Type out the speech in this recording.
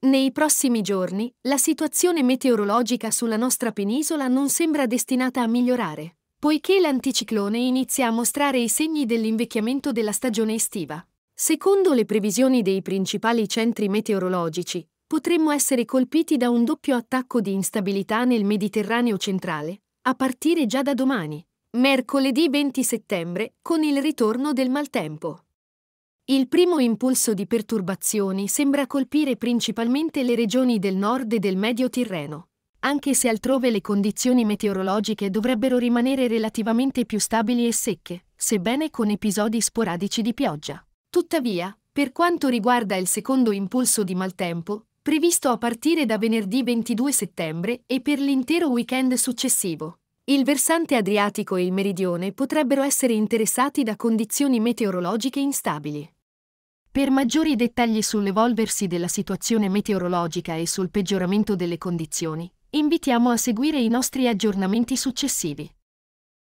Nei prossimi giorni, la situazione meteorologica sulla nostra penisola non sembra destinata a migliorare, poiché l'anticiclone inizia a mostrare i segni dell'invecchiamento della stagione estiva. Secondo le previsioni dei principali centri meteorologici, potremmo essere colpiti da un doppio attacco di instabilità nel Mediterraneo centrale, a partire già da domani, mercoledì 20 settembre, con il ritorno del maltempo. Il primo impulso di perturbazioni sembra colpire principalmente le regioni del nord e del medio Tirreno, anche se altrove le condizioni meteorologiche dovrebbero rimanere relativamente più stabili e secche, sebbene con episodi sporadici di pioggia. Tuttavia, per quanto riguarda il secondo impulso di maltempo, previsto a partire da venerdì 22 settembre e per l'intero weekend successivo, il versante adriatico e il meridione potrebbero essere interessati da condizioni meteorologiche instabili. Per maggiori dettagli sull'evolversi della situazione meteorologica e sul peggioramento delle condizioni, invitiamo a seguire i nostri aggiornamenti successivi.